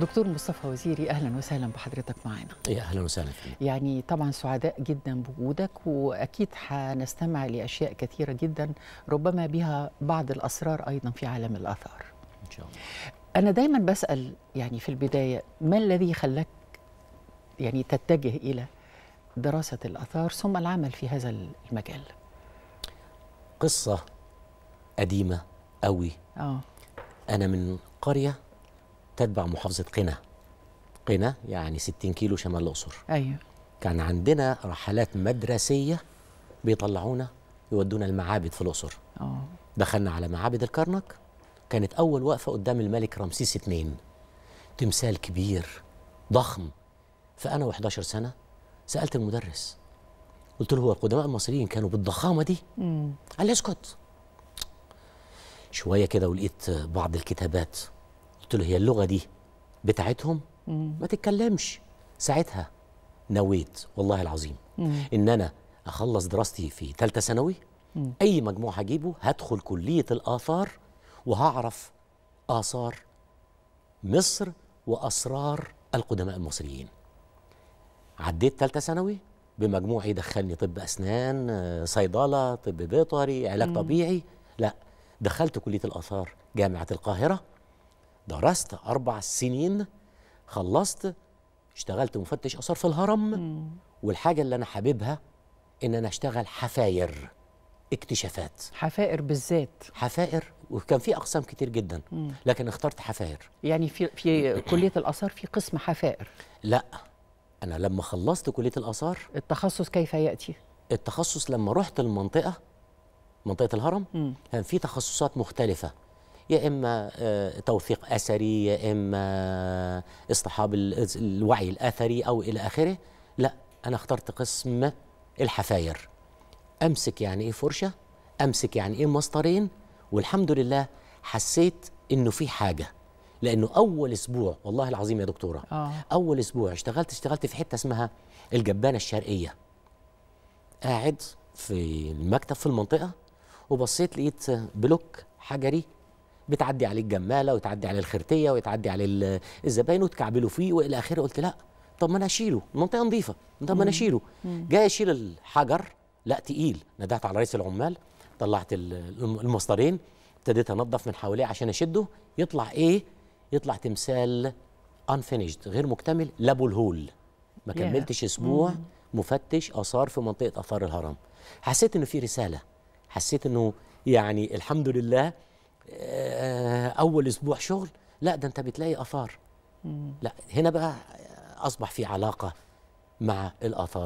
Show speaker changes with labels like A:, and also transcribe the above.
A: دكتور مصطفى وزيري اهلا وسهلا بحضرتك معانا يا اهلا وسهلا فيك يعني طبعا سعداء جدا بوجودك واكيد هنستمع لاشياء كثيره جدا ربما بها بعض الاسرار ايضا في عالم الاثار ان شاء الله انا دايما بسال يعني في البدايه ما الذي خلاك يعني تتجه الى دراسه الاثار ثم العمل في هذا المجال قصه قديمه قوي اه انا من قريه تتبع محافظة قنا قنا يعني 60 كيلو شمال الأقصر أيوة كان عندنا رحلات مدرسية بيطلعونا يودونا المعابد في الأقصر أوه. دخلنا على معابد الكرنك كانت أول وقفة قدام الملك رمسيس اثنين تمثال كبير ضخم فأنا و11 سنة سألت المدرس قلت له هو القدماء المصريين كانوا بالضخامة دي؟ مم. قال لي اسكت شوية كده ولقيت بعض الكتابات قلت له هي اللغه دي بتاعتهم ما تتكلمش ساعتها نويت والله العظيم ان انا اخلص دراستي في ثالثه ثانوي اي مجموع هجيبه هدخل كليه الاثار وهعرف اثار مصر واسرار القدماء المصريين عديت ثالثه ثانوي بمجموعي إيه دخلني طب اسنان آه، صيدله طب بيطري علاج طبيعي لا دخلت كليه الاثار جامعه القاهره درست أربع سنين خلصت اشتغلت مفتش آثار في الهرم مم. والحاجة اللي أنا حاببها إن أنا أشتغل حفاير اكتشافات حفائر بالذات حفائر وكان في اقسام كتير جدا لكن اخترت حفائر يعني في في كليه الاثار في قسم حفائر لا انا لما خلصت كليه الاثار التخصص كيف ياتي التخصص لما رحت المنطقه منطقه الهرم كان في تخصصات مختلفه يا إما آه، توثيق أثري يا إما آه، اصطحاب الوعي الأثري أو إلى آخره لا أنا اخترت قسم الحفاير أمسك يعني إيه فرشة أمسك يعني إيه مسطرين والحمد لله حسيت إنه في حاجة لانه اول اسبوع والله العظيم يا دكتوره أوه. اول اسبوع اشتغلت اشتغلت في حته اسمها الجبانه الشرقيه قاعد في المكتب في المنطقه وبصيت لقيت بلوك حجري بتعدي عليه الجماله وتعدي عليه الخرتيه وتعدي عليه الزباين وتكعبله فيه والى اخره قلت لا طب ما انا اشيله المنطقه نظيفه طب ما انا اشيله جاي اشيل الحجر لا تقيل ندهت على رئيس العمال طلعت المسطرين ابتديت انظف من حواليه عشان اشده يطلع ايه يطلع تمثال unfinished غير مكتمل لابو الهول ما كملتش اسبوع مفتش اثار في منطقه اثار الهرم حسيت انه في رساله حسيت انه يعني الحمد لله آه، اول اسبوع شغل لا ده انت بتلاقي اثار لا هنا بقى اصبح في علاقه مع الاثار